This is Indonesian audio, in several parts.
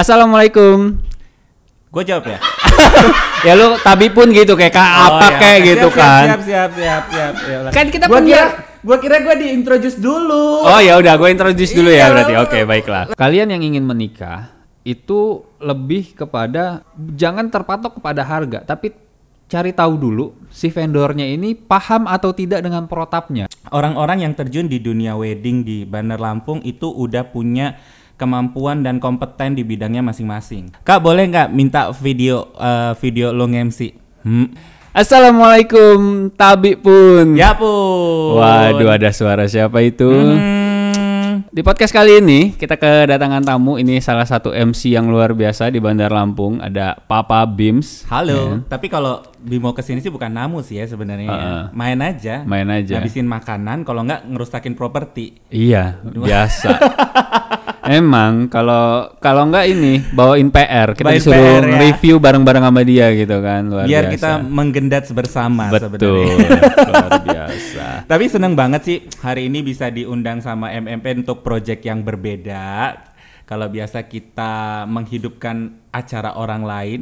Assalamualaikum. Gue jawab ya. ya lu tapi pun gitu kayak kak oh, apa ya. kayak gitu siap, kan. Siap siap siap siap. siap. Kan kita punya. punya kira, gue kira introduce diintroduce dulu. Oh ya udah gue introduce dulu ya iya, berarti. Oke, okay, baiklah. Kalian yang ingin menikah itu lebih kepada jangan terpatok kepada harga, tapi cari tahu dulu si vendornya ini paham atau tidak dengan protapnya. Orang-orang yang terjun di dunia wedding di Bandar Lampung itu udah punya kemampuan dan kompeten di bidangnya masing-masing. Kak boleh nggak minta video uh, video lo MC? Hmm. Assalamualaikum tabi pun. Ya pun. Waduh ada suara siapa itu? Hmm. Di podcast kali ini kita kedatangan tamu ini salah satu MC yang luar biasa di Bandar Lampung ada Papa Bims. Halo. Yeah. Tapi kalau Bimo kesini sih bukan namu sih ya sebenarnya. uh, main aja. Main aja. Habisin makanan kalau nggak ngerusakin properti. Iya. Biasa. Emang kalau kalau enggak ini bawain PR, kita bawain disuruh PR, ya. review bareng-bareng sama dia gitu kan. Luar Biar biasa. kita menggendat bersama Betul. sebenarnya. luar biasa. Tapi seneng banget sih hari ini bisa diundang sama MMP untuk project yang berbeda. Kalau biasa kita menghidupkan acara orang lain,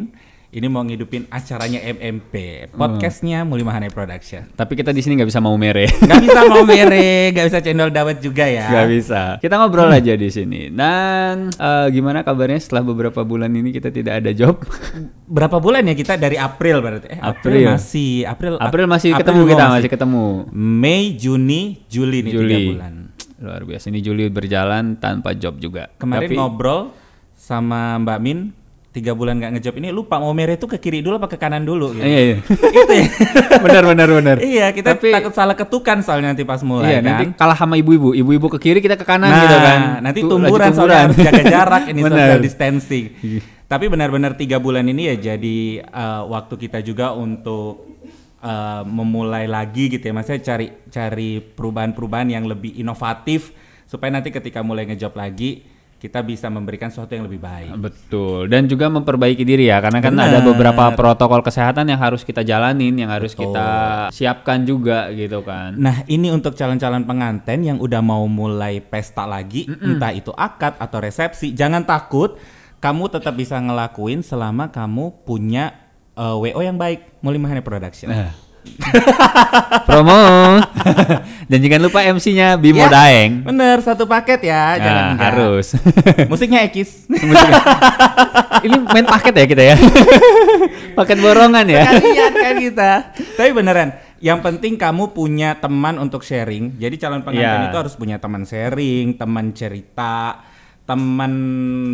ini mau ngidupin acaranya MMP, podcastnya hmm. Mahane Production. Tapi kita di sini nggak bisa mau mere. Nggak bisa mau mere, nggak bisa cendol dawet juga ya. Nggak bisa. Kita ngobrol hmm. aja di sini. Dan uh, gimana kabarnya setelah beberapa bulan ini kita tidak ada job? Berapa bulan ya kita dari April berarti? Eh, April. April masih April. April masih April ketemu kita masih. masih ketemu. Mei, Juni, Juli nih Juli. tiga bulan. Luar biasa. Ini Juli berjalan tanpa job juga. Kemarin Tapi, ngobrol sama Mbak Min tiga bulan nggak ngejob ini lupa mau mere itu ke kiri dulu apa ke kanan dulu gitu. Iya, iya. itu ya. benar benar benar. Iya, kita Tapi, takut salah ketukan soalnya nanti pas mulai iya, kan. nanti kalah sama ibu-ibu. Ibu-ibu ke kiri kita ke kanan nah, gitu kan. nanti tumburan, tumburan soalnya harus jaga jarak ini benar. social distancing. Iya. Tapi benar-benar tiga bulan ini ya jadi uh, waktu kita juga untuk uh, memulai lagi gitu ya. Maksudnya cari cari perubahan-perubahan yang lebih inovatif supaya nanti ketika mulai ngejob lagi kita bisa memberikan sesuatu yang lebih baik. Betul. Dan juga memperbaiki diri ya, karena Benar. kan ada beberapa protokol kesehatan yang harus kita jalanin, yang harus Betul. kita siapkan juga gitu kan. Nah, ini untuk calon-calon pengantin yang udah mau mulai pesta lagi, mm -mm. entah itu akad atau resepsi, jangan takut, kamu tetap bisa ngelakuin selama kamu punya uh, eh, WO yang baik, Mulimahannya Production. Nah. Promo. Dan jangan lupa MC-nya Bimo ya, Daeng. Bener, satu paket ya, ah, jangan nah, harus. Musiknya Ekis. Ini main paket ya kita ya. paket borongan ya. Sekalian kan kita. Tapi beneran, yang penting kamu punya teman untuk sharing. Jadi calon pengantin yeah. itu harus punya teman sharing, teman cerita teman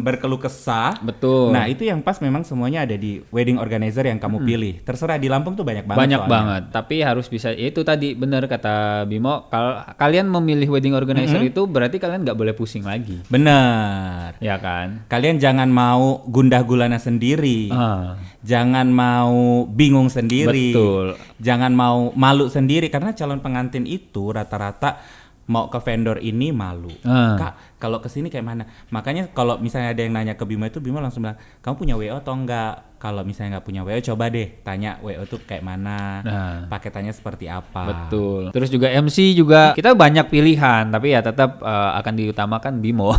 berkeluh kesah. Betul. Nah, itu yang pas memang semuanya ada di wedding organizer yang kamu hmm. pilih. Terserah di Lampung tuh banyak banget. Banyak soalnya. banget, tapi harus bisa ya itu tadi benar kata Bimo, kalau kalian memilih wedding organizer -hmm. itu berarti kalian nggak boleh pusing lagi. Benar. Ya kan? Kalian jangan mau gundah gulana sendiri. Uh. Jangan mau bingung sendiri. Betul. Jangan mau malu sendiri karena calon pengantin itu rata-rata mau ke vendor ini malu. Uh. Kak, kalau ke sini kayak mana? Makanya kalau misalnya ada yang nanya ke Bima itu Bima langsung bilang, "Kamu punya WO atau enggak?" Kalau misalnya nggak punya WO, coba deh tanya WO tuh kayak mana, nah. paketannya seperti apa. Betul. Terus juga MC juga kita banyak pilihan, tapi ya tetap uh, akan diutamakan Bimo.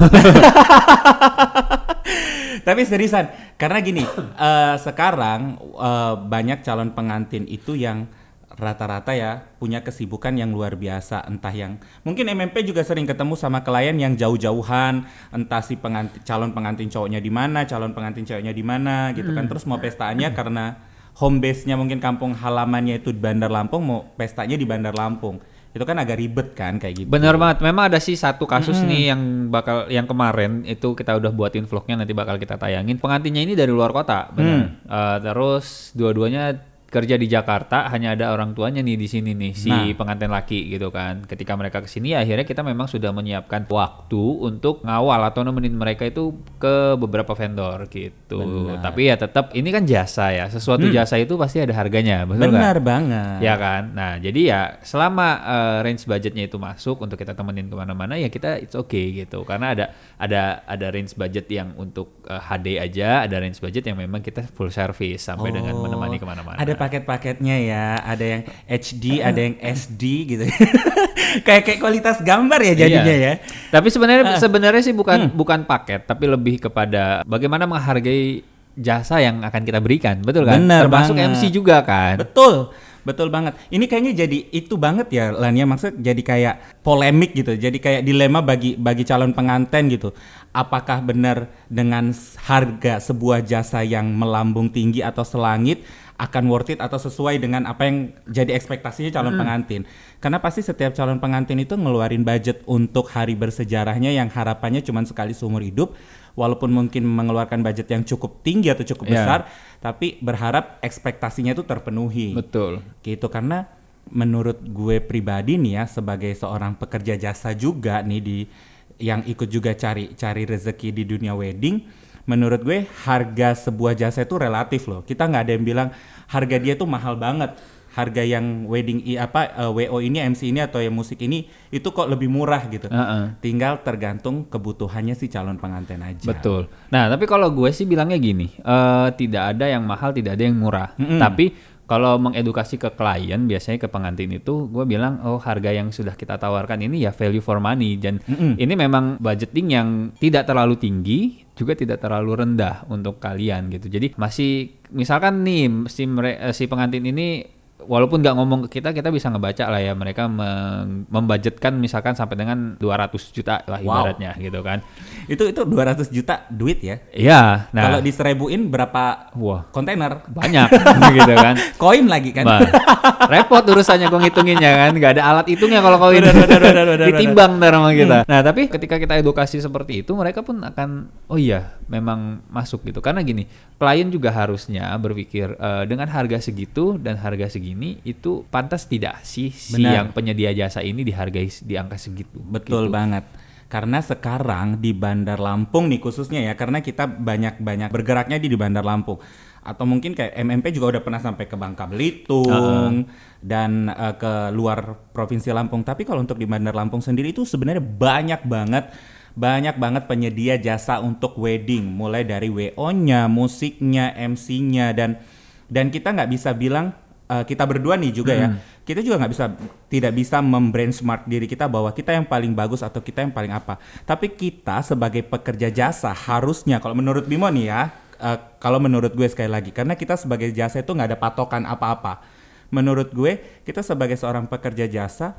tapi seriusan, karena gini, uh, sekarang uh, banyak calon pengantin itu yang rata-rata ya punya kesibukan yang luar biasa entah yang mungkin MMP juga sering ketemu sama klien yang jauh-jauhan entah si pengantin, calon pengantin cowoknya di mana calon pengantin cowoknya di mana gitu kan hmm. terus mau pestaannya hmm. karena home base-nya mungkin kampung halamannya itu di Bandar Lampung mau pestanya di Bandar Lampung itu kan agak ribet kan kayak gitu. Bener banget. Memang ada sih satu kasus hmm. nih yang bakal yang kemarin itu kita udah buatin vlognya nanti bakal kita tayangin. Pengantinnya ini dari luar kota, bener. Hmm. Uh, terus dua-duanya kerja di Jakarta hanya ada orang tuanya nih di sini nih si nah. pengantin laki gitu kan. Ketika mereka ke sini ya akhirnya kita memang sudah menyiapkan waktu untuk ngawal atau nemenin mereka itu ke beberapa vendor gitu. Benar. Tapi ya tetap ini kan jasa ya. Sesuatu hmm. jasa itu pasti ada harganya, benar Benar banget. Ya kan? Nah, jadi ya selama uh, range budgetnya itu masuk untuk kita temenin kemana mana ya kita it's okay gitu. Karena ada ada ada range budget yang untuk uh, eh, HD aja, ada range budget yang memang kita full service sampai oh. dengan menemani oh, kemana mana paket-paketnya ya. Ada yang HD, ada yang SD gitu. kayak kayak kualitas gambar ya jadinya iya. ya. Tapi sebenarnya uh. sebenarnya sih bukan hmm. bukan paket, tapi lebih kepada bagaimana menghargai jasa yang akan kita berikan, betul kan? Bener Termasuk banget. MC juga kan. Betul. Betul banget. Ini kayaknya jadi itu banget ya Lania maksud jadi kayak polemik gitu. Jadi kayak dilema bagi bagi calon pengantin gitu. Apakah benar dengan harga sebuah jasa yang melambung tinggi atau selangit akan worth it atau sesuai dengan apa yang jadi ekspektasinya calon mm. pengantin. Karena pasti setiap calon pengantin itu ngeluarin budget untuk hari bersejarahnya yang harapannya cuma sekali seumur hidup walaupun mungkin mengeluarkan budget yang cukup tinggi atau cukup yeah. besar tapi berharap ekspektasinya itu terpenuhi. Betul. Gitu karena menurut gue pribadi nih ya sebagai seorang pekerja jasa juga nih di yang ikut juga cari cari rezeki di dunia wedding menurut gue harga sebuah jasa itu relatif loh. Kita nggak ada yang bilang harga dia tuh mahal banget. Harga yang wedding i apa uh, eh, WO ini, MC ini atau yang musik ini itu kok lebih murah gitu. Uh -uh. Tinggal tergantung kebutuhannya si calon pengantin aja. Betul. Nah, tapi kalau gue sih bilangnya gini, uh, tidak ada yang mahal, tidak ada yang murah. Mm -hmm. Tapi kalau mengedukasi ke klien biasanya ke pengantin itu gue bilang oh harga yang sudah kita tawarkan ini ya value for money dan mm -hmm. ini memang budgeting yang tidak terlalu tinggi juga tidak terlalu rendah untuk kalian gitu jadi masih misalkan nih si eh, si pengantin ini walaupun nggak ngomong ke kita, kita bisa ngebaca lah ya mereka membudgetkan misalkan sampai dengan 200 juta lah ibaratnya gitu kan. Itu itu 200 juta duit ya? Iya. Nah, kalau diseribuin berapa wah kontainer? Banyak gitu kan. Koin lagi kan. Bah, repot urusannya gue ngitunginnya kan, nggak ada alat hitungnya kalau koin. Ditimbang sama hmm. kita. Hmm. Nah, tapi ketika kita edukasi seperti itu, mereka pun akan oh iya, memang masuk gitu. Karena gini, klien juga harusnya berpikir uh, dengan harga segitu dan harga segini ini itu pantas tidak sih Benar. si yang penyedia jasa ini dihargai di angka segitu. Betul gitu. banget karena sekarang di Bandar Lampung nih khususnya ya karena kita banyak-banyak bergeraknya di, di Bandar Lampung atau mungkin kayak MMP juga udah pernah sampai ke Bangka Belitung uh -uh. dan uh, ke luar provinsi Lampung tapi kalau untuk di Bandar Lampung sendiri itu sebenarnya banyak banget banyak banget penyedia jasa untuk wedding mulai dari WO-nya, musiknya, MC-nya dan dan kita nggak bisa bilang uh, kita berdua nih juga ya, hmm. ya kita juga nggak bisa tidak bisa smart diri kita bahwa kita yang paling bagus atau kita yang paling apa tapi kita sebagai pekerja jasa harusnya kalau menurut Bimo nih ya uh, kalau menurut gue sekali lagi karena kita sebagai jasa itu nggak ada patokan apa-apa menurut gue kita sebagai seorang pekerja jasa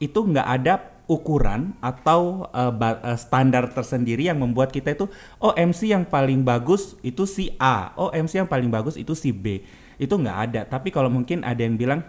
itu nggak ada ukuran atau uh, uh, standar tersendiri yang membuat kita itu oh MC yang paling bagus itu si A, oh MC yang paling bagus itu si B itu nggak ada tapi kalau mungkin ada yang bilang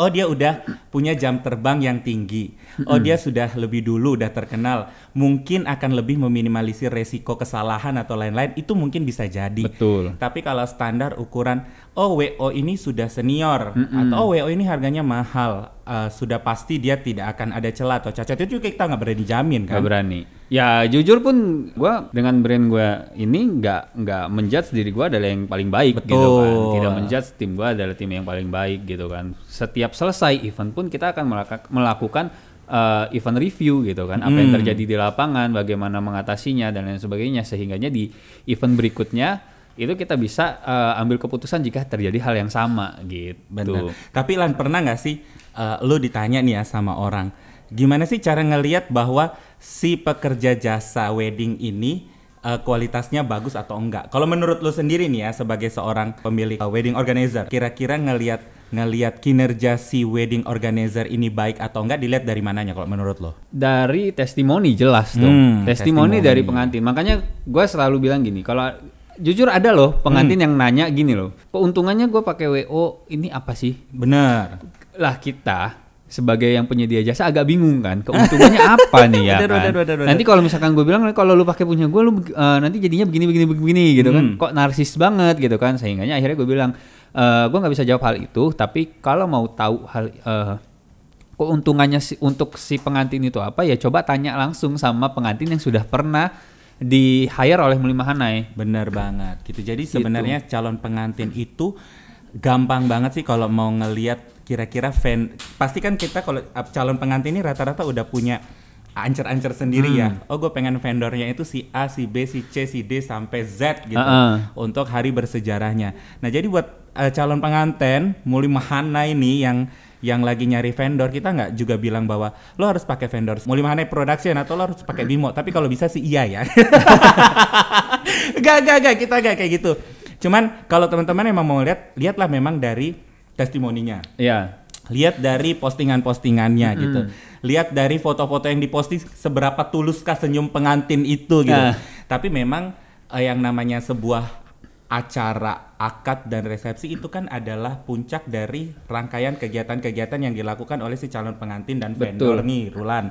Oh dia udah punya jam terbang yang tinggi. Oh dia sudah lebih dulu udah terkenal. Mungkin akan lebih meminimalisir resiko kesalahan atau lain-lain. Itu mungkin bisa jadi. Betul. Tapi kalau standar ukuran oh WO ini sudah senior mm -mm. atau oh WO ini harganya mahal uh, sudah pasti dia tidak akan ada celah atau cacat itu juga kita nggak berani jamin kan nggak berani ya jujur pun gue dengan brand gue ini nggak nggak menjudge diri gue adalah yang paling baik Betul. gitu kan tidak menjudge tim gue adalah tim yang paling baik gitu kan setiap selesai event pun kita akan melakukan uh, event review gitu kan apa hmm. yang terjadi di lapangan bagaimana mengatasinya dan lain sebagainya sehingganya di event berikutnya itu kita bisa uh, ambil keputusan jika terjadi hal yang sama gitu. Benar. Tapi Lan pernah nggak sih uh, eh, lo ditanya nih ya sama orang, gimana sih cara ngelihat bahwa si pekerja jasa wedding ini uh, kualitasnya bagus atau enggak? Kalau menurut lo sendiri nih ya sebagai seorang pemilik uh, wedding organizer, kira-kira ngelihat ngelihat kinerja si wedding organizer ini baik atau enggak dilihat dari mananya kalau menurut lo? Dari testimoni jelas tuh, Hmm, testimoni dari pengantin. Makanya gue selalu bilang gini, kalau jujur ada loh pengantin hmm. yang nanya gini loh. Keuntungannya gue pakai WO ini apa sih? Benar. Lah kita sebagai yang penyedia jasa agak bingung kan keuntungannya apa nih ya kan? badar, badar, badar. nanti kalau misalkan gue bilang kalau lu pakai punya gue lu uh, nanti jadinya begini begini begini gitu kan. hmm. kan kok narsis banget gitu kan sehingganya akhirnya gue bilang uh, eh, gue nggak bisa jawab hal itu tapi kalau mau tahu hal uh, keuntungannya si, untuk si pengantin itu apa ya coba tanya langsung sama pengantin yang sudah pernah di hire oleh Muli Mahanai. Bener banget gitu. Jadi gitu. sebenarnya calon pengantin itu gampang banget sih kalau mau ngelihat kira-kira fan pasti kan kita kalau calon pengantin ini rata-rata udah punya ancer-ancer sendiri ya. hmm. ya. Oh, gue pengen vendornya itu si A, si B, si C, si D sampai Z gitu uh -uh. untuk hari bersejarahnya. Nah, jadi buat uh, calon pengantin Muli Mahanai ini yang yang lagi nyari vendor kita nggak juga bilang bahwa lo harus pakai vendor Mulimahane Production atau lo harus pakai Bimo tapi kalau bisa sih iya ya gak gak gak kita gak kayak gitu cuman kalau teman-teman emang mau lihat lihatlah memang dari testimoninya iya lihat dari postingan-postingannya mm. gitu lihat dari foto-foto yang diposting seberapa tuluskah senyum pengantin itu gitu ah. tapi memang eh, yang namanya sebuah acara akad dan resepsi itu kan adalah puncak dari rangkaian kegiatan-kegiatan yang dilakukan oleh si calon pengantin dan vendor Betul. nih Rulan.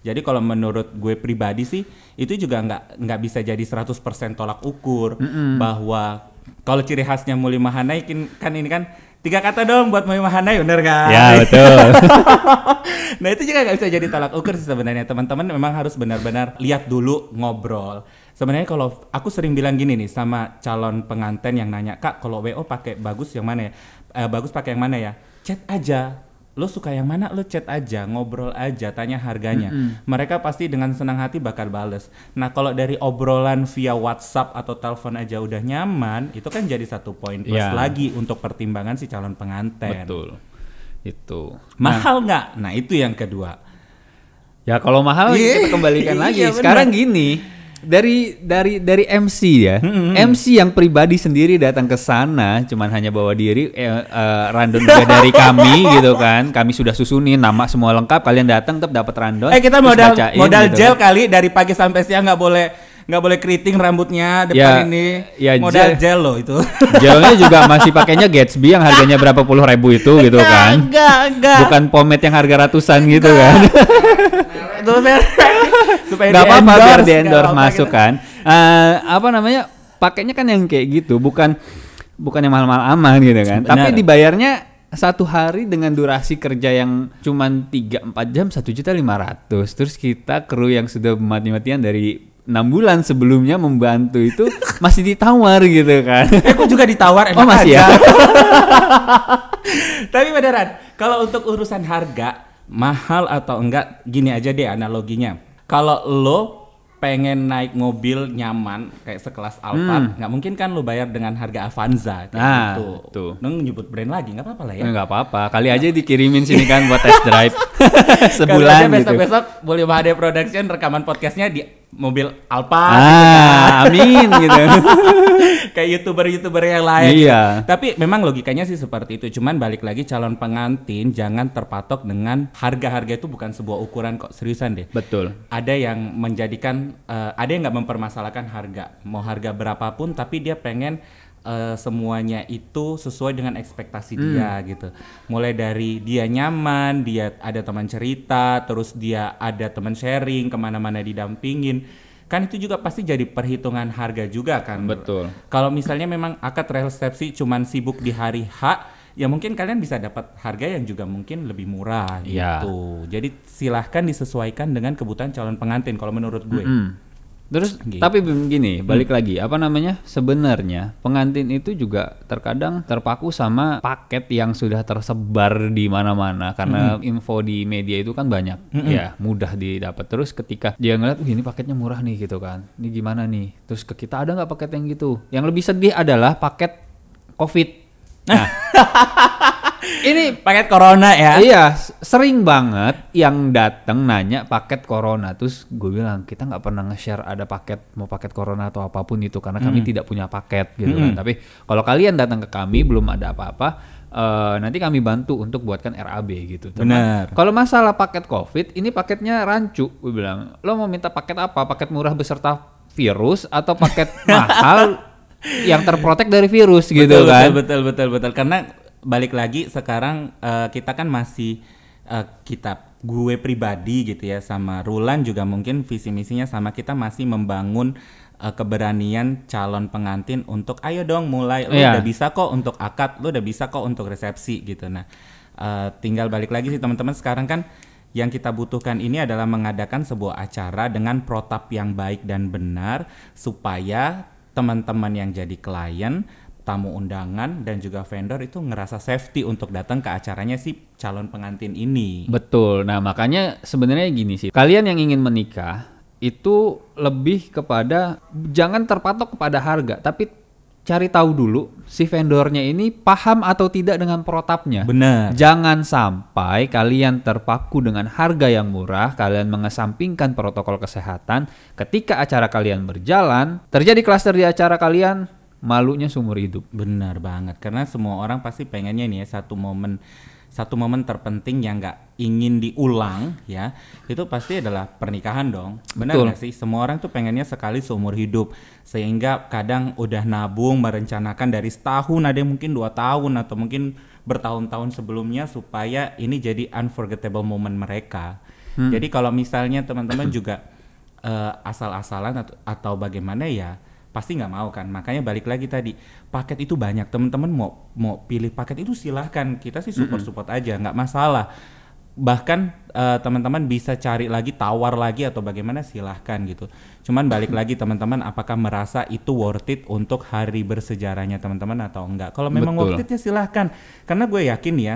Jadi kalau menurut gue pribadi sih itu juga nggak nggak bisa jadi 100% tolak ukur mm -hmm. bahwa kalau ciri khasnya Muli Mahanai kan, ini kan tiga kata dong buat Muli Mahanai bener kan? Ya betul. nah itu juga nggak bisa jadi tolak ukur sih sebenarnya teman-teman memang harus benar-benar lihat dulu ngobrol sebenarnya kalau aku sering bilang gini nih sama calon pengantin yang nanya kak kalau wo pakai bagus yang mana ya eh, bagus pakai yang mana ya chat aja lo suka yang mana lo chat aja ngobrol aja tanya harganya mm -hmm. mereka pasti dengan senang hati bakal bales nah kalau dari obrolan via WhatsApp atau telepon aja udah nyaman itu kan jadi satu poin plus yeah. lagi untuk pertimbangan si calon pengantin betul itu nah mahal nggak nah, nah itu yang kedua ya kalau mahal yeah. kita kembalikan iya, lagi yeah, sekarang gini dari dari dari MC ya hmm, hmm. MC yang pribadi sendiri datang ke sana cuman hanya bawa diri eh, eh, random juga dari kami gitu kan kami sudah susunin nama semua lengkap kalian datang tetap dapat random eh kita modal bacain, modal gitu. gel kan. kali dari pagi sampai siang nggak boleh nggak boleh keriting rambutnya depan ya, ini ya modal gel, gel loh itu gelnya juga masih pakainya Gatsby yang harganya berapa puluh ribu itu gitu kan enggak enggak bukan pomade yang harga ratusan gitu enggak. kan supaya nggak apa-apa biar di endorse gitu. masuk kan uh, apa namanya pakainya kan yang kayak gitu bukan bukan yang mahal-mahal aman gitu kan Benar. tapi dibayarnya satu hari dengan durasi kerja yang cuma 3-4 jam satu juta lima ratus terus kita kru yang sudah mati-matian dari enam bulan sebelumnya membantu itu masih ditawar gitu kan aku eh, juga ditawar emang oh masih ya? aja. ya tapi beneran kalau untuk urusan harga mahal atau enggak gini aja deh analoginya kalau lo pengen naik mobil nyaman kayak sekelas Alphard hmm. nggak mungkin kan lo bayar dengan harga Avanza kayak nah, gitu. Tuh. Neng nyebut brand lagi nggak apa-apa lah ya. Nggak apa-apa. Kali aja dikirimin sini kan buat test drive sebulan gitu. aja besok-besok gitu. Besok, boleh Production rekaman podcastnya di mobil Alfa. Ah, gitu kan. amin gitu. Kayak youtuber-youtuber yang lain. Gitu. Iya. Tapi memang logikanya sih seperti itu. Cuman balik lagi calon pengantin jangan terpatok dengan harga-harga itu bukan sebuah ukuran kok seriusan deh. Betul. Ada yang menjadikan, uh, ada yang nggak mempermasalahkan harga. Mau harga berapapun, tapi dia pengen uh, semuanya itu sesuai dengan ekspektasi hmm. dia gitu. Mulai dari dia nyaman, dia ada teman cerita, terus dia ada teman sharing, kemana-mana didampingin. Kan itu juga pasti jadi perhitungan harga juga kan. Betul. Kalau misalnya memang akad resepsi cuma sibuk di hari H, ya mungkin kalian bisa dapat harga yang juga mungkin lebih murah iya. gitu. Ya. Jadi silahkan disesuaikan dengan kebutuhan calon pengantin kalau menurut gue. Mm -hmm. Terus gitu. Gini. tapi hmm. begini, balik hmm. lagi apa namanya? Sebenarnya pengantin itu juga terkadang terpaku sama paket yang sudah tersebar di mana-mana karena hmm. info di media itu kan banyak. Hmm. Ya, mudah didapat. Terus ketika dia ngeliat, "Wih, ini paketnya murah nih." gitu kan. Ini gimana nih? Terus ke kita ada nggak paket yang gitu? Yang lebih sedih adalah paket Covid. Nah, ini paket corona ya iya sering banget yang datang nanya paket corona terus gue bilang kita nggak pernah nge-share ada paket mau paket corona atau apapun itu karena kami mm. tidak punya paket gitu mm. kan tapi kalau kalian datang ke kami belum ada apa-apa Uh, nanti kami bantu untuk buatkan RAB gitu. Benar. Kalau masalah paket COVID, ini paketnya rancu. Gue bilang, lo mau minta paket apa? Paket murah beserta virus atau paket mahal yang terprotek dari virus gitu betul, gitu kan. betul betul betul karena balik lagi sekarang uh, kita kan masih uh, eh, kita gue pribadi gitu ya sama Rulan juga mungkin visi misinya sama kita masih membangun uh, keberanian calon pengantin untuk ayo dong mulai lu yeah. udah bisa kok untuk akad lu udah bisa kok untuk resepsi gitu nah uh, tinggal balik lagi sih teman-teman sekarang kan yang kita butuhkan ini adalah mengadakan sebuah acara dengan protap yang baik dan benar supaya teman-teman yang jadi klien tamu undangan dan juga vendor itu ngerasa safety untuk datang ke acaranya si calon pengantin ini. Betul. Nah, makanya sebenarnya gini sih. Kalian yang ingin menikah itu lebih kepada jangan terpatok kepada harga, tapi cari tahu dulu si vendornya ini paham atau tidak dengan protapnya. Benar. Jangan sampai kalian terpaku dengan harga yang murah, kalian mengesampingkan protokol kesehatan. Ketika acara kalian berjalan, terjadi klaster di acara kalian, malunya seumur hidup. Benar banget. Karena semua orang pasti pengennya nih ya satu momen satu momen terpenting yang nggak ingin diulang ya itu pasti adalah pernikahan dong benar nggak sih semua orang tuh pengennya sekali seumur hidup sehingga kadang udah nabung merencanakan dari setahun ada yang mungkin dua tahun atau mungkin bertahun-tahun sebelumnya supaya ini jadi unforgettable moment mereka hmm. jadi kalau misalnya teman-teman juga uh, asal-asalan atau, atau bagaimana ya pasti nggak mau kan makanya balik lagi tadi paket itu banyak teman-teman mau mau pilih paket itu silahkan kita sih support support aja nggak masalah bahkan uh, teman-teman bisa cari lagi tawar lagi atau bagaimana silahkan gitu cuman balik lagi teman-teman apakah merasa itu worth it untuk hari bersejarahnya teman-teman atau enggak kalau memang Betul. worth it ya silahkan karena gue yakin ya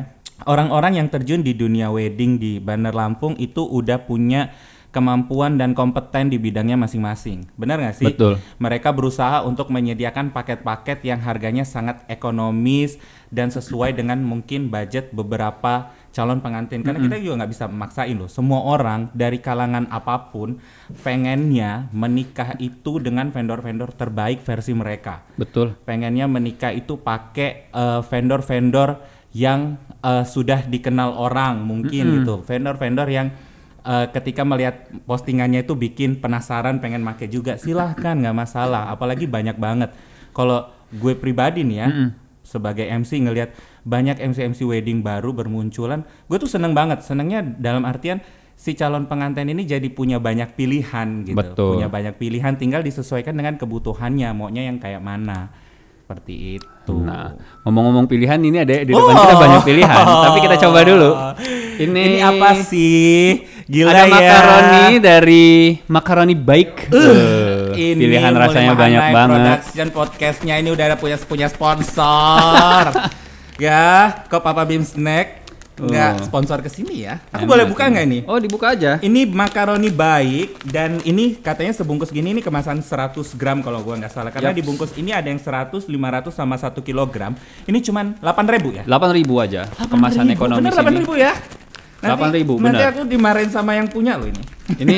orang-orang yang terjun di dunia wedding di Bandar Lampung itu udah punya kemampuan dan kompeten di bidangnya masing-masing. Benar nggak sih? Betul. Mereka berusaha untuk menyediakan paket-paket yang harganya sangat ekonomis dan sesuai dengan mungkin budget beberapa calon pengantin. Karena -hmm. kita juga nggak bisa memaksain loh. Semua orang dari kalangan apapun pengennya menikah itu dengan vendor-vendor terbaik versi mereka. Betul. Pengennya menikah itu pakai eh, vendor-vendor uh, vendor -vendor yang uh, sudah dikenal orang mungkin mm -hmm. gitu. Vendor-vendor yang uh, ketika melihat postingannya itu bikin penasaran pengen make juga silahkan nggak masalah apalagi banyak banget kalau gue pribadi nih ya mm -mm. sebagai MC ngelihat banyak MC MC wedding baru bermunculan gue tuh seneng banget senengnya dalam artian si calon pengantin ini jadi punya banyak pilihan gitu Betul. punya banyak pilihan tinggal disesuaikan dengan kebutuhannya maunya yang kayak mana seperti itu. Nah, ngomong-ngomong pilihan ini ada di depan oh. kita banyak pilihan, oh. tapi kita coba dulu. Ini, ini apa sih? Gila ada ya. makaroni dari makaroni baik. Uh, ini pilihan rasanya banyak banget. Dan podcastnya ini udah ada punya punya sponsor. ya, kok Papa Bim Snack nggak uh. sponsor ke sini ya. Aku Enak boleh buka nggak ini? Oh, dibuka aja. Ini makaroni baik dan ini katanya sebungkus gini ini kemasan 100 gram kalau gua nggak salah. Karena dibungkus ini ada yang 100, 500 sama 1 kilogram. Ini cuman 8 ribu ya? 8 ribu aja 8 kemasan ribu. ekonomi Bener, 8 ribu ya? Delapan ribu. Nanti benar. aku dimarahin sama yang punya loh ini. Ini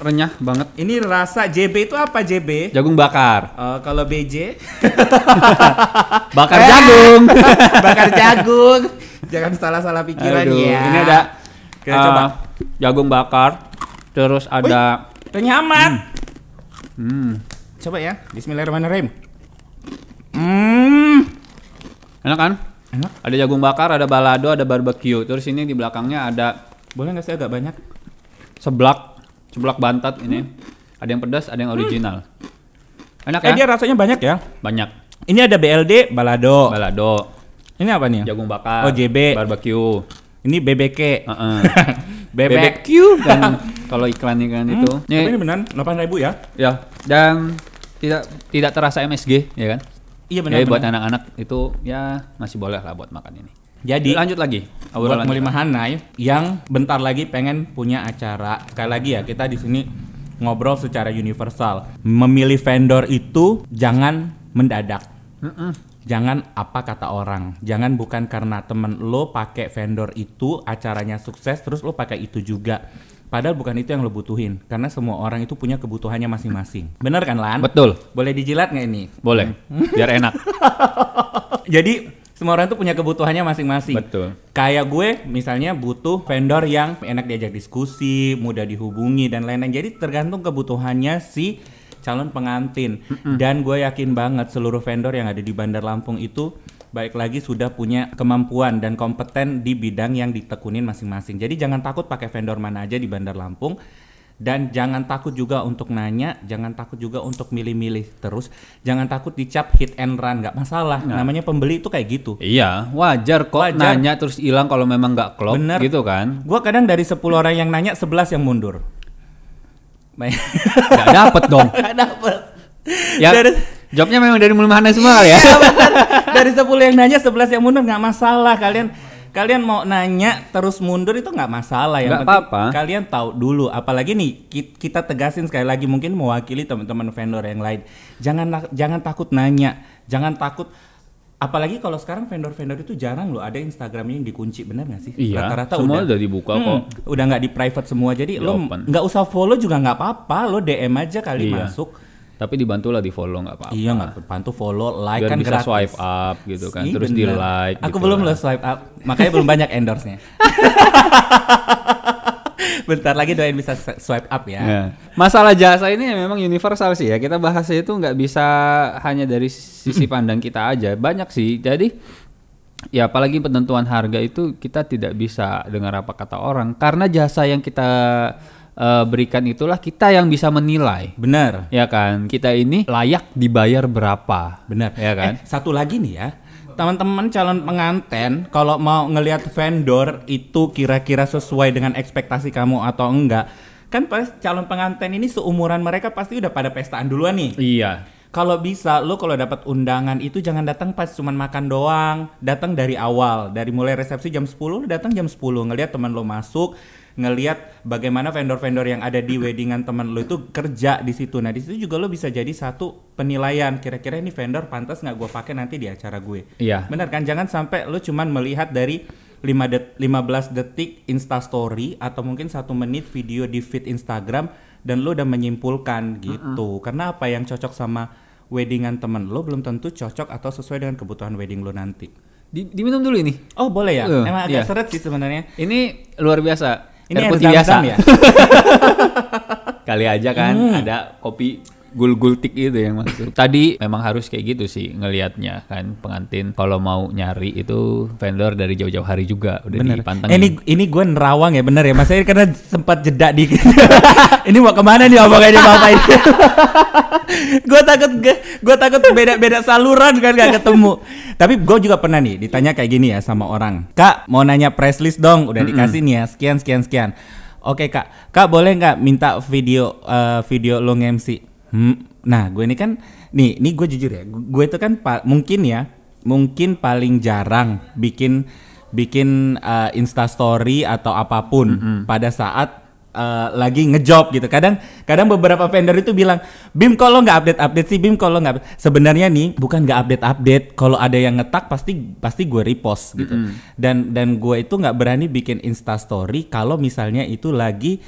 renyah banget. Ini rasa JB itu apa JB? Jagung bakar. Uh, kalau BJ? bakar jagung. bakar jagung. Jangan salah-salah pikiran Aduh, ya. Ini ada Kita uh, coba. Eh, jagung bakar. Terus ada. Wih, renyah amat. Hmm. hmm. Coba ya. Bismillahirrahmanirrahim. Hmm. Enak kan? Enak. Ada jagung bakar, ada balado, ada barbecue. Terus ini di belakangnya ada boleh nggak sih agak banyak? Seblak, seblak bantat ini. Hmm. Ada yang pedas, ada yang hmm. original. Hmm. Enak eh, ya? dia rasanya banyak ya? Banyak. Ini ada BLD, balado. Balado. Ini apa nih? Jagung bakar. OJB, oh, Barbecue. Ini BBK. Uh -uh. BBQ kan kalau iklan-iklan hmm. itu. Ini, ini delapan ribu ya? Ya. Dan tidak tidak terasa MSG, ya kan? Iya benar. Jadi bener. buat anak-anak itu ya masih boleh lah buat makan ini. Jadi lanjut lagi. Buat Mulima Hanai ya, yang bentar lagi pengen punya acara. Sekali lagi ya kita di sini ngobrol secara universal. Memilih vendor itu jangan mendadak. Mm -mm. Jangan apa kata orang. Jangan bukan karena temen lo pakai vendor itu acaranya sukses terus lo pakai itu juga Padahal bukan itu yang lo butuhin, karena semua orang itu punya kebutuhannya masing-masing. Bener kan, Lan? Betul. Boleh dijilat nggak ini? Boleh, hmm. biar enak. Jadi semua orang itu punya kebutuhannya masing-masing. Betul. Kayak gue misalnya butuh vendor yang enak diajak diskusi, mudah dihubungi dan lain-lain. Jadi tergantung kebutuhannya si calon pengantin. Mm -mm. Dan gue yakin banget seluruh vendor yang ada di Bandar Lampung itu baik lagi sudah punya kemampuan dan kompeten di bidang yang ditekunin masing-masing. Jadi jangan takut pakai vendor mana aja di Bandar Lampung dan jangan takut juga untuk nanya, jangan takut juga untuk milih-milih terus, jangan takut dicap hit and run, nggak masalah. Nah. Namanya pembeli itu kayak gitu. Iya, wajar kok wajar. nanya terus hilang kalau memang nggak klop, Bener. gitu kan? Gua kadang dari 10 orang yang nanya 11 yang mundur. Gak dapet dong. gak dapet. Ya, Jobnya memang dari mulai mana semua kali ya. Iya, dari 10 yang nanya 11 yang mundur nggak masalah kalian kalian mau nanya terus mundur itu nggak masalah ya. apa-apa. Kalian tahu dulu apalagi nih kita tegasin sekali lagi mungkin mewakili teman-teman vendor yang lain. Jangan jangan takut nanya, jangan takut Apalagi kalau sekarang vendor-vendor itu jarang loh ada Instagramnya yang dikunci, bener nggak sih? Iya. Rata-rata semua udah, udah dibuka hmm, kok. Udah nggak di private semua, jadi lo nggak usah follow juga nggak apa-apa, lo DM aja kali iya. masuk tapi dibantu lah di follow nggak apa-apa iya nggak bantu follow like Biar kan bisa gratis. swipe up gitu kan Ih, terus bener. di like aku gitu belum lah. Kan. lo swipe up makanya belum banyak endorse nya bentar lagi doain bisa swipe up ya. ya. Masalah jasa ini ya memang universal sih ya. Kita bahas itu nggak bisa hanya dari sisi hmm. pandang kita aja. Banyak sih. Jadi ya apalagi penentuan harga itu kita tidak bisa dengar apa kata orang karena jasa yang kita uh, berikan itulah kita yang bisa menilai. Benar. Ya kan? Kita ini layak dibayar berapa. Benar. Ya kan? Eh, satu lagi nih ya teman-teman calon penganten kalau mau ngelihat vendor itu kira-kira sesuai dengan ekspektasi kamu atau enggak kan pas calon penganten ini seumuran mereka pasti udah pada pestaan duluan nih iya kalau bisa lo kalau dapat undangan itu jangan datang pas cuman makan doang datang dari awal dari mulai resepsi jam 10 lo datang jam 10 ngelihat teman lo masuk ngelihat bagaimana vendor-vendor yang ada di weddingan teman lu itu kerja di situ. Nah, di situ juga lu bisa jadi satu penilaian kira-kira ini vendor pantas nggak gue pakai nanti di acara gue. Iya. Bener kan? Jangan sampai lu cuman melihat dari 5 det 15 detik Insta story atau mungkin satu menit video di feed Instagram dan lo udah menyimpulkan gitu. Mm -hmm. Karena apa yang cocok sama weddingan temen lo belum tentu cocok atau sesuai dengan kebutuhan wedding lo nanti. Di diminum dulu ini. Oh, boleh ya? Uh, Emang agak yeah. seret sih sebenarnya. Ini luar biasa. Ini air putih biasa ya. Kali aja kan hmm. ada kopi gul-gultik itu yang masuk. Tadi memang harus kayak gitu sih ngelihatnya kan pengantin kalau mau nyari itu vendor dari jauh-jauh hari juga udah bener. dipantengin. Eh, ini ini gue nerawang ya bener ya mas. ini karena sempat jeda di ini mau kemana nih kayaknya bapak ini. gue takut gue takut beda-beda saluran kan gak ketemu. Tapi gue juga pernah nih ditanya kayak gini ya sama orang. Kak mau nanya press list dong. Udah mm -mm. dikasih nih ya sekian sekian sekian. Oke kak, kak boleh nggak minta video uh, video long MC? Hmm, nah, gue ini kan nih, ini gue jujur ya. Gue itu kan mungkin ya, mungkin paling jarang bikin bikin uh, Insta story atau apapun mm -hmm. pada saat uh, lagi ngejob gitu. Kadang kadang beberapa vendor itu bilang, "Bim, kalau nggak update-update sih, Bim, kalau nggak sebenarnya nih bukan nggak update-update. Kalau ada yang ngetak pasti pasti gue repost gitu." Mm -hmm. Dan dan gue itu nggak berani bikin Insta story kalau misalnya itu lagi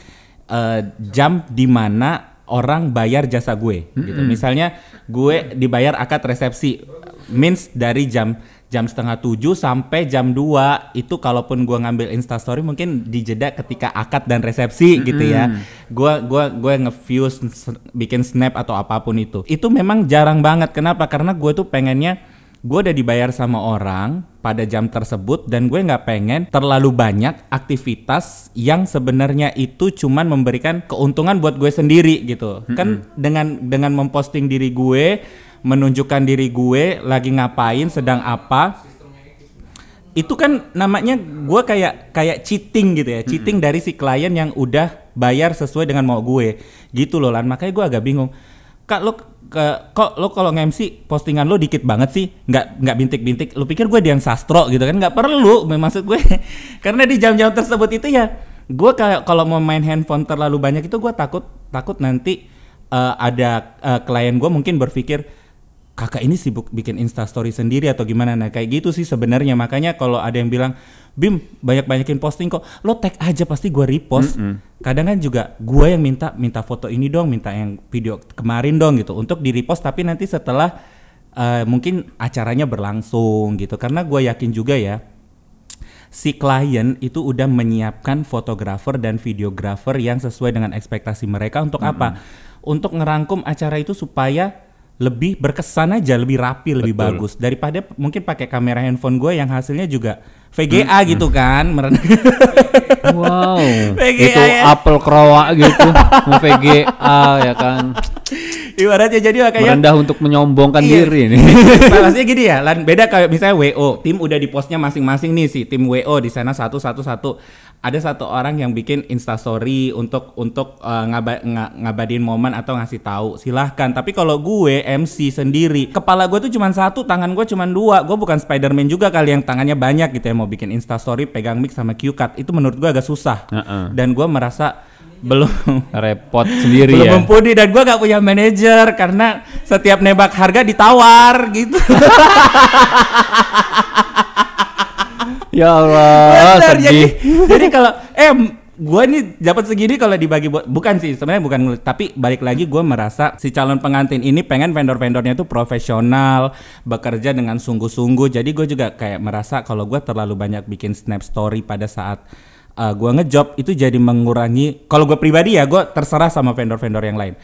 uh, jam di mana orang bayar jasa gue mm-hmm. gitu. Misalnya gue dibayar akad resepsi means dari jam jam setengah tujuh sampai jam dua itu kalaupun gue ngambil instastory mungkin dijeda ketika akad dan resepsi mm-hmm. gitu ya gue gua gue ngefuse bikin snap atau apapun itu itu memang jarang banget kenapa karena gue tuh pengennya gue udah dibayar sama orang pada jam tersebut dan gue nggak pengen terlalu banyak aktivitas yang sebenarnya itu cuman memberikan keuntungan buat gue sendiri gitu mm -hmm. kan dengan dengan memposting diri gue menunjukkan diri gue lagi ngapain sedang apa itu kan namanya gue kayak kayak cheating gitu ya cheating mm -hmm. dari si klien yang udah bayar sesuai dengan mau gue gitu loh lan makanya gue agak bingung kak lo ke, kok lo kalau nge-MC postingan lo dikit banget sih nggak nggak bintik-bintik lo pikir gue Dian Sastro gitu kan nggak perlu maksud gue karena di jam-jam tersebut itu ya gue kalau mau main handphone terlalu banyak itu gue takut takut nanti uh, ada uh, klien gue mungkin berpikir kakak ini sibuk bikin instastory sendiri atau gimana nah kayak gitu sih sebenarnya makanya kalau ada yang bilang Bim banyak-banyakin posting kok. Lo tag aja pasti gue repost. Mm -mm. Kadang kan juga gue yang minta minta foto ini dong, minta yang video kemarin dong gitu untuk di repost tapi nanti setelah uh, mungkin acaranya berlangsung gitu. Karena gue yakin juga ya si klien itu udah menyiapkan fotografer dan videografer yang sesuai dengan ekspektasi mereka untuk mm -hmm. apa? Untuk ngerangkum acara itu supaya lebih berkesan aja, lebih rapi, Betul. lebih bagus daripada mungkin pakai kamera handphone gue yang hasilnya juga VGA hmm. gitu hmm. kan merenang. Wow. VGA itu ya. apel kroa gitu, VGA ya kan. Ibaratnya jadi makanya merendah untuk menyombongkan iya. diri nih. Balasnya gini ya, beda kayak misalnya WO, tim udah di posnya masing-masing nih si tim WO di sana satu satu satu ada satu orang yang bikin instastory untuk untuk uh, ngaba, ngabadin momen atau ngasih tahu silahkan tapi kalau gue MC sendiri kepala gue tuh cuma satu tangan gue cuma dua gue bukan Spiderman juga kali yang tangannya banyak gitu ya mau bikin instastory pegang mic sama cue card itu menurut gue agak susah uh -uh. dan gue merasa belum repot sendiri belum ya. mumpuni dan gue gak punya manajer karena setiap nebak harga ditawar gitu ya Allah Bener, sedih jadi, jadi kalau eh gue nih dapat segini kalau dibagi buat bukan sih sebenarnya bukan tapi balik lagi gue merasa si calon pengantin ini pengen vendor-vendornya itu profesional bekerja dengan sungguh-sungguh jadi gue juga kayak merasa kalau gue terlalu banyak bikin snap story pada saat uh, eh, gue ngejob itu jadi mengurangi kalau gue pribadi ya gue terserah sama vendor-vendor yang lain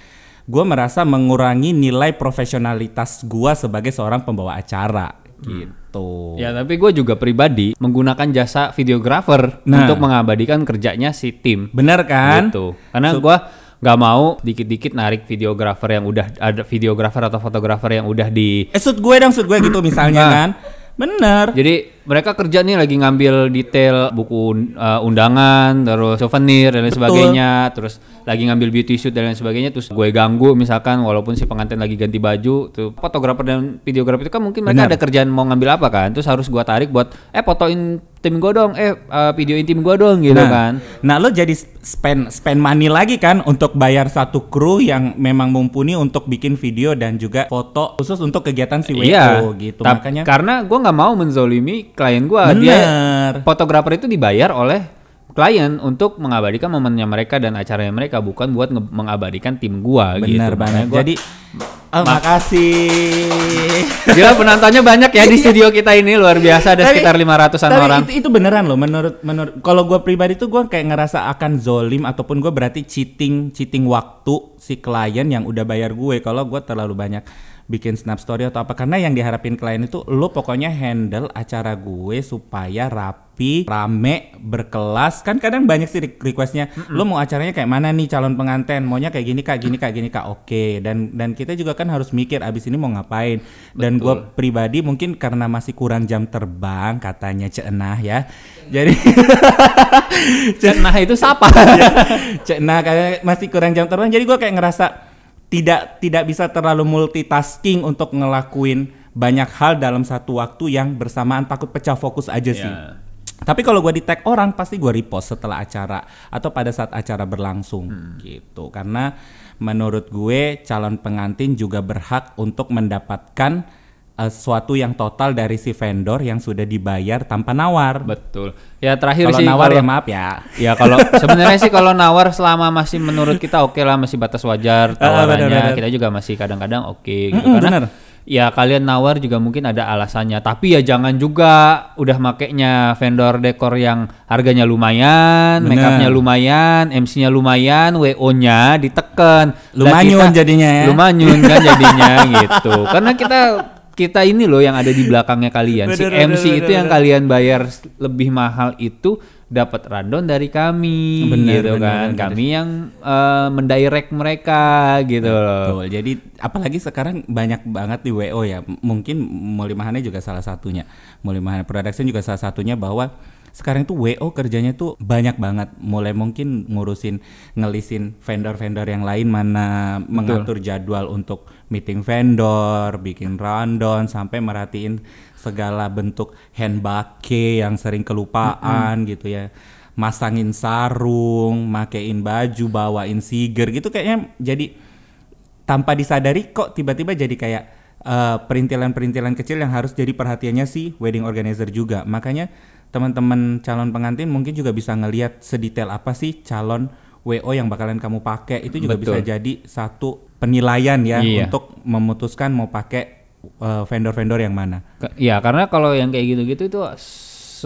gue merasa mengurangi nilai profesionalitas gue sebagai seorang pembawa acara gitu. Ya tapi gue juga pribadi menggunakan jasa videographer nah. untuk mengabadikan kerjanya si tim. benar kan? Gitu. Karena so, gue nggak mau dikit-dikit narik videografer yang udah ada videografer atau fotografer yang udah di eh sud gue dong sud gue gitu misalnya nah. kan benar jadi mereka kerja nih lagi ngambil detail buku uh, undangan, terus souvenir dan lain Betul. sebagainya, terus lagi ngambil beauty shoot dan lain sebagainya, terus gue ganggu misalkan walaupun si pengantin lagi ganti baju, tuh fotografer dan videografer itu kan mungkin mereka Benar. ada kerjaan mau ngambil apa kan, terus harus gue tarik buat eh fotoin tim gue dong, eh uh, videoin tim gue dong gitu nah, kan. Nah lo jadi spend spend money lagi kan untuk bayar satu kru yang memang mumpuni untuk bikin video dan juga foto khusus untuk kegiatan si Weko iya, gitu. Makanya karena gue nggak mau menzolimi klien gue dia fotografer itu dibayar oleh klien untuk mengabadikan momennya mereka dan acaranya mereka bukan buat mengabadikan tim gua Bener gitu. banget. Gua, Jadi oh, ma makasih. Gila penontonnya banyak ya di iya. studio kita ini luar biasa ada tapi, sekitar 500-an orang. Itu, itu beneran loh menurut menurut kalau gua pribadi tuh gua kayak ngerasa akan zolim ataupun gua berarti cheating cheating waktu si klien yang udah bayar gue kalau gua terlalu banyak bikin snap story atau apa karena yang diharapin klien itu lo pokoknya handle acara gue supaya rapi rame berkelas kan kadang banyak sih requestnya lo mau acaranya kayak mana nih calon pengantin maunya kayak gini kak gini kak gini kak oke dan dan kita juga kan harus mikir abis ini mau ngapain dan gue pribadi mungkin karena masih kurang jam terbang katanya cenah ya jadi cenah itu siapa cenah kayak masih kurang jam terbang jadi gue kayak ngerasa tidak tidak bisa terlalu multitasking untuk ngelakuin banyak hal dalam satu waktu yang bersamaan takut pecah fokus aja sih. Yeah. Tapi kalau gue di tag orang pasti gue repost setelah acara atau pada saat acara berlangsung hmm. gitu. Karena menurut gue calon pengantin juga berhak untuk mendapatkan uh, suatu yang total dari si vendor yang sudah dibayar tanpa nawar. Betul. Ya terakhir kalo sih nawar kalo, ya maaf ya. Ya kalau sebenarnya sih kalau nawar selama masih menurut kita oke okay lah masih batas wajar ah, ah, tawarannya. Uh, Kita juga masih kadang-kadang oke okay, gitu mm -hmm, karena bener. Ya kalian nawar juga mungkin ada alasannya, tapi ya jangan juga udah makainya vendor dekor yang harganya lumayan, Bener. makeupnya lumayan, MC-nya lumayan, WO-nya diteken. Lumanyun jadinya ya. Lumanyun kan jadinya gitu. Karena kita kita ini loh yang ada di belakangnya kalian. bener, si bener, MC bener, itu bener, yang bener. kalian bayar lebih mahal itu dapat rundown dari kami bener, gitu bener, kan. Bener. Kami yang uh, mendirect mereka gitu loh. Jadi apalagi sekarang banyak banget di WO ya. Mungkin Mulimahannya juga salah satunya. Mulimahan Production juga salah satunya bahwa sekarang itu WO kerjanya tuh banyak banget. Mulai mungkin ngurusin ngelisin vendor-vendor yang lain mana Betul. mengatur jadwal untuk meeting vendor, bikin rundown sampai merhatiin segala bentuk handbake yang sering kelupaan mm -hmm. gitu ya masangin sarung, makein baju, bawain siger gitu kayaknya jadi tanpa disadari kok tiba-tiba jadi kayak uh, eh, perintilan -perintilan kecil yang harus jadi perhatiannya si wedding organizer juga. Makanya teman-teman calon pengantin mungkin juga bisa ngelihat sedetail apa sih calon WO yang bakalan kamu pakai itu juga Betul. bisa jadi satu penilaian ya iya. untuk memutuskan mau pakai vendor eh, vendor-vendor yang mana. Iya, karena kalau yang kayak gitu-gitu itu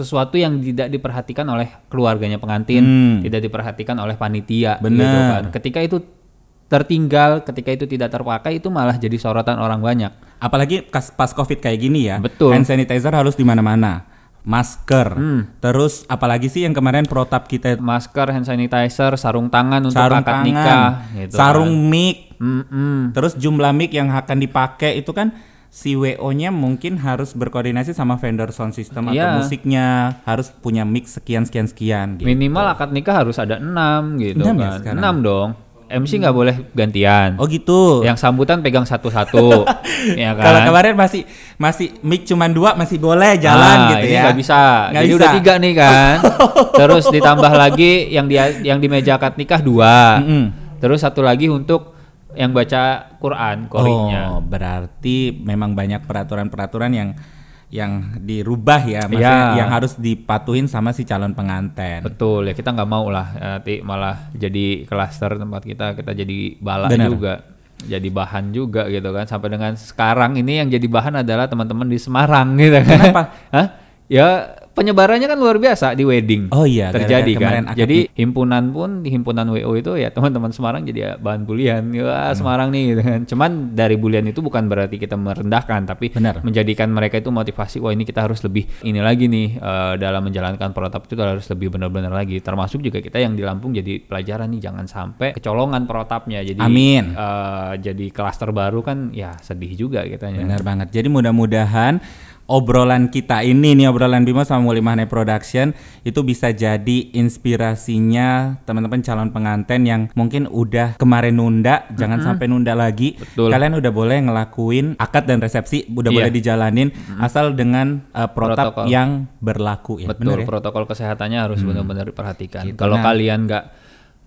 sesuatu yang tidak diperhatikan oleh keluarganya pengantin, hmm. tidak diperhatikan oleh panitia Benar. gitu kan. Ketika itu tertinggal, ketika itu tidak terpakai itu malah jadi sorotan orang banyak. Apalagi pas, Covid kayak gini ya. Betul. Hand sanitizer harus di mana-mana masker. Hmm. Terus apalagi sih yang kemarin protap kita masker, hand sanitizer, sarung tangan untuk sarung akad tangan, nikah, gitu sarung kan. mic. Mm -mm. Terus jumlah mic yang akan dipakai itu kan si WO-nya mungkin harus berkoordinasi sama vendor sound system yeah. atau iya. musiknya harus punya mix sekian sekian sekian gitu. Minimal akad nikah harus ada enam gitu 6 ya kan. Ya dong. MC nggak hmm. boleh gantian. Oh gitu. Yang sambutan pegang satu-satu. ya kan? Kalau kemarin masih masih mic cuma dua masih boleh jalan nah, gitu ini ya. Gak bisa. Gak Jadi bisa. udah tiga nih kan. Oh. Terus ditambah lagi yang dia yang di meja akad nikah dua. Mm -hmm. Terus satu lagi untuk yang baca Quran, korinya. Oh, berarti memang banyak peraturan-peraturan yang yang dirubah ya, maksudnya ya. yang harus dipatuhin sama si calon pengantin. Betul ya, kita nggak mau lah eh, nanti malah jadi klaster tempat kita, kita jadi bala juga, jadi bahan juga gitu kan. Sampai dengan sekarang ini yang jadi bahan adalah teman-teman di Semarang gitu kan. Kenapa? Hah? Ya penyebarannya kan luar biasa di wedding. Oh iya, terjadi kan. Jadi himpunan pun di himpunan WO itu ya teman-teman Semarang jadi ya, bahan bulian. Wah, hmm. Semarang nih gitu kan. Cuman dari bulian itu bukan berarti kita merendahkan tapi Bener. menjadikan mereka itu motivasi wah ini kita harus lebih ini lagi nih uh, dalam menjalankan protap itu harus lebih benar-benar lagi. Termasuk juga kita yang di Lampung jadi pelajaran nih jangan sampai kecolongan protapnya. Jadi Amin. Uh, jadi klaster baru kan ya sedih juga kita. Benar banget. Jadi mudah-mudahan obrolan kita ini nih obrolan Bimo sama Muli Mahne Production itu bisa jadi inspirasinya teman-teman calon pengantin yang mungkin udah kemarin nunda mm-hmm. jangan sampai nunda lagi Betul. kalian udah boleh ngelakuin akad dan resepsi udah yeah. boleh dijalanin mm-hmm. asal dengan uh, protap protokol yang berlaku ya Betul, bener ya? protokol kesehatannya harus hmm. benar-benar diperhatikan gitu, kalau nah, kalian nggak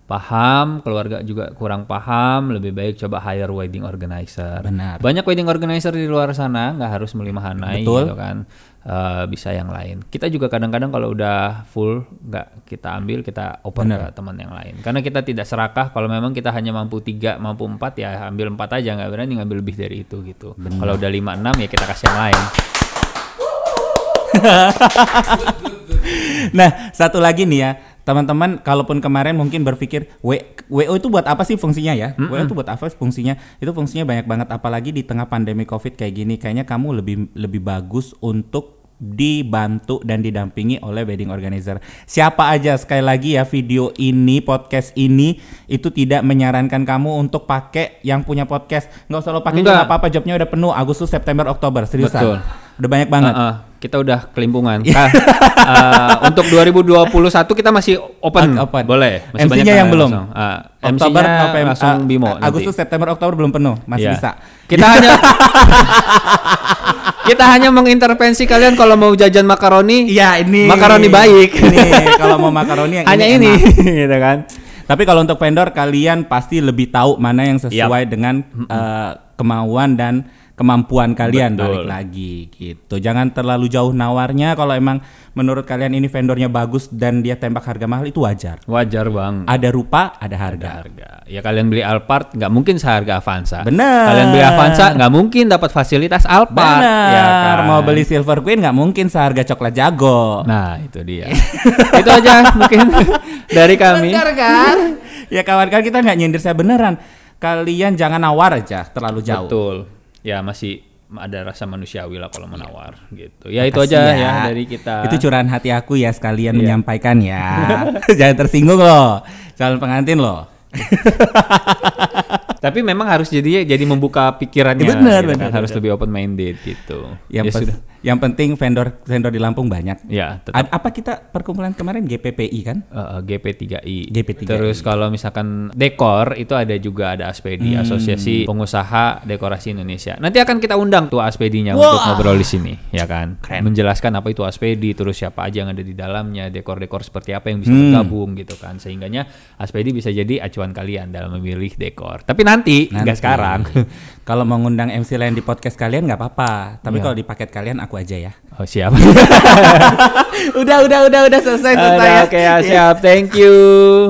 paham, keluarga juga kurang paham, lebih baik coba hire wedding organizer. Benar. Banyak wedding organizer di luar sana, nggak harus melima Hanai Betul. gitu kan. Uh, bisa yang lain. Kita juga kadang-kadang kalau udah full nggak kita ambil kita open ke teman yang lain. Karena kita tidak serakah kalau memang kita hanya mampu tiga mampu empat ya ambil empat aja nggak berani ngambil lebih dari itu gitu. Kalau udah lima enam ya kita kasih yang lain. nah satu lagi nih ya teman-teman kalaupun kemarin mungkin berpikir WO itu buat apa sih fungsinya ya? Mm -hmm. WO itu buat apa sih fungsinya? Itu fungsinya banyak banget apalagi di tengah pandemi Covid kayak gini kayaknya kamu lebih lebih bagus untuk dibantu dan didampingi oleh wedding organizer. Siapa aja sekali lagi ya video ini, podcast ini itu tidak menyarankan kamu untuk pakai yang punya podcast. Nggak usah lo pakai juga apa-apa, jobnya udah penuh Agustus, September, Oktober, seriusan. Betul Udah banyak banget. Uh, uh, kita udah kelimpungan. uh, untuk 2021 kita masih open. Uh, open. Boleh. Masih MC-nya yang belum. Uh, Oktober, mc November, langsung uh, Bimo. Agustus, nanti. September, Oktober belum penuh. Masih yeah. bisa. Kita hanya kita hanya mengintervensi kalian kalau mau jajan makaroni. Iya ini. Makaroni baik. Ini kalau mau makaroni yang hanya ini, ini gitu kan. Tapi kalau untuk vendor kalian pasti lebih tahu mana yang sesuai yep. dengan mm -hmm. uh, kemauan dan kemampuan kalian Betul. balik lagi gitu. Jangan terlalu jauh nawarnya kalau emang menurut kalian ini vendornya bagus dan dia tembak harga mahal itu wajar. Wajar, Bang. Ada rupa, ada harga. Ada harga. Ya kalian beli Alphard nggak mungkin seharga Avanza. Benar. Kalian beli Avanza nggak mungkin dapat fasilitas Alphard. Ya Benar. Ya kan? Mau beli Silver Queen nggak mungkin seharga coklat jago. Nah, itu dia. itu aja mungkin dari kami. Benar kan? ya kawan-kawan kita nggak nyindir saya beneran. Kalian jangan nawar aja terlalu jauh. Betul ya masih ada rasa manusiawi lah kalau menawar iya. gitu. Ya Makasih itu aja ya. ya dari kita. Itu curahan hati aku ya sekalian yeah. menyampaikan ya. Jangan tersinggung loh calon pengantin loh. Tapi memang harus jadi jadi membuka pikirannya. Ya, bener, gitu bener, kan? bener, harus bener. lebih open minded gitu. Yang, ya, pes, sudah. yang penting vendor vendor di Lampung banyak. Ya. Tetap. Apa kita perkumpulan kemarin GPPI kan? Uh, GP3I. GP3. Terus kalau misalkan dekor itu ada juga ada Aspedi hmm. Asosiasi Pengusaha Dekorasi Indonesia. Nanti akan kita undang tuh Aspedinya wow. untuk ngobrol di sini, ya kan? Keren. Menjelaskan apa itu Aspedi, terus siapa aja yang ada di dalamnya, dekor-dekor seperti apa yang bisa hmm. bergabung gitu kan. Sehingganya Aspedi bisa jadi acuan kalian dalam memilih dekor. Tapi nanti, nanti. nggak sekarang. kalau mau ngundang MC lain di podcast kalian nggak apa-apa. Tapi iya. kalau di paket kalian aku aja ya. Oh siap. udah udah udah udah selesai selesai. Ya. Oke okay, ya siap. Thank you.